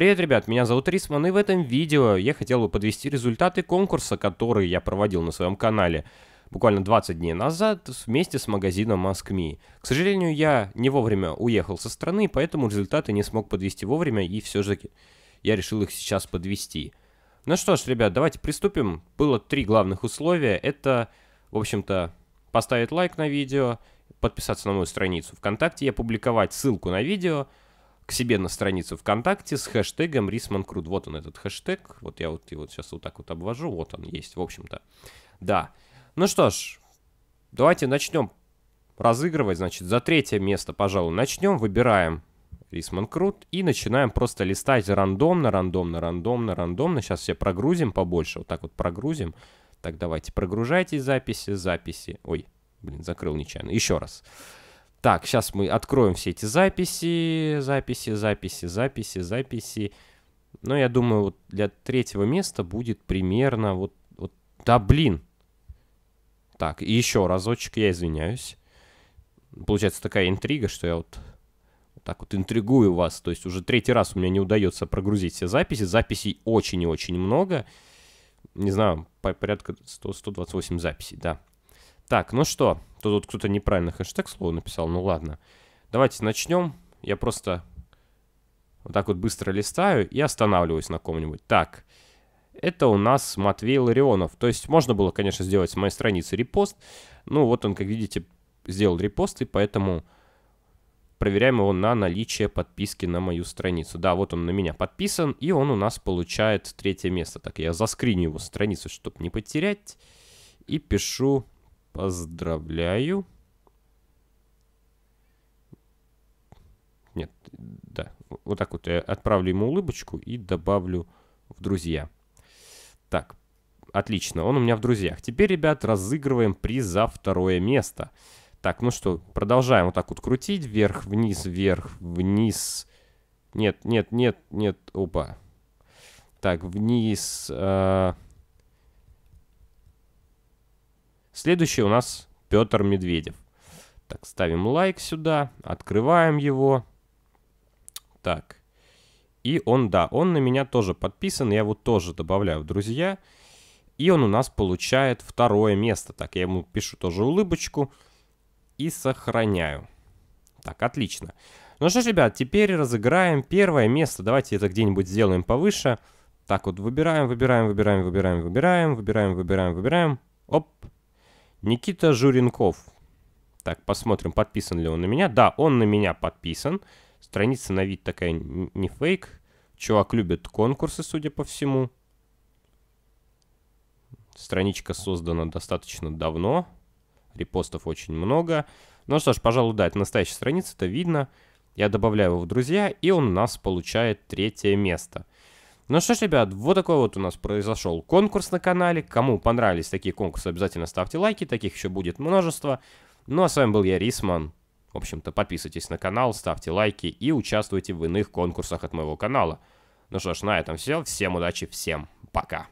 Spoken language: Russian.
Привет, ребят, меня зовут Рисман, и в этом видео я хотел бы подвести результаты конкурса, который я проводил на своем канале буквально 20 дней назад вместе с магазином Москми. К сожалению, я не вовремя уехал со страны, поэтому результаты не смог подвести вовремя, и все же я решил их сейчас подвести. Ну что ж, ребят, давайте приступим. Было три главных условия. Это, в общем-то, поставить лайк на видео, подписаться на мою страницу ВКонтакте и опубликовать ссылку на видео – к себе на страницу ВКонтакте с хэштегом Рисманкруд. Вот он этот хэштег. Вот я вот его сейчас вот так вот обвожу. Вот он есть, в общем-то. Да. Ну что ж, давайте начнем разыгрывать. Значит, за третье место, пожалуй, начнем. Выбираем Рисманкрут и начинаем просто листать рандомно, рандомно, рандомно, рандомно. Сейчас все прогрузим побольше. Вот так вот прогрузим. Так, давайте, прогружайте записи, записи. Ой, блин, закрыл нечаянно. Еще раз. Так, сейчас мы откроем все эти записи, записи, записи, записи, записи. Но ну, я думаю, вот для третьего места будет примерно вот, вот... Да блин! Так, и еще разочек, я извиняюсь. Получается такая интрига, что я вот, вот так вот интригую вас. То есть уже третий раз у меня не удается прогрузить все записи. Записей очень и очень много. Не знаю, по порядка 100, 128 записей, да. Так, ну что, тут, тут кто-то неправильно хэштег слово написал, ну ладно. Давайте начнем. Я просто вот так вот быстро листаю и останавливаюсь на ком-нибудь. Так, это у нас Матвей Ларионов. То есть можно было, конечно, сделать с моей страницы репост. Ну вот он, как видите, сделал репост, и поэтому проверяем его на наличие подписки на мою страницу. Да, вот он на меня подписан, и он у нас получает третье место. Так, я заскриню его страницу, чтобы не потерять, и пишу Поздравляю. Нет, да. Вот так вот я отправлю ему улыбочку и добавлю в друзья. Так, отлично, он у меня в друзьях. Теперь, ребят, разыгрываем приз за второе место. Так, ну что, продолжаем вот так вот крутить. Вверх, вниз, вверх, вниз. Нет, нет, нет, нет, опа. Так, вниз... Э -э Следующий у нас Петр Медведев. Так, ставим лайк сюда, открываем его. Так. И он, да, он на меня тоже подписан, я его тоже добавляю в друзья. И он у нас получает второе место. Так, я ему пишу тоже улыбочку и сохраняю. Так, отлично. Ну что ж, ребят, теперь разыграем первое место. Давайте это где-нибудь сделаем повыше. Так вот, выбираем, выбираем, выбираем, выбираем, выбираем, выбираем, выбираем, выбираем. Оп, Никита Журенков. Так, посмотрим, подписан ли он на меня. Да, он на меня подписан. Страница на вид такая не фейк. Чувак любит конкурсы, судя по всему. Страничка создана достаточно давно. Репостов очень много. Ну что ж, пожалуй, да, это настоящая страница, это видно. Я добавляю его в друзья, и он у нас получает третье место. Ну что ж, ребят, вот такой вот у нас произошел конкурс на канале. Кому понравились такие конкурсы, обязательно ставьте лайки, таких еще будет множество. Ну а с вами был я, Рисман. В общем-то, подписывайтесь на канал, ставьте лайки и участвуйте в иных конкурсах от моего канала. Ну что ж, на этом все. Всем удачи, всем пока.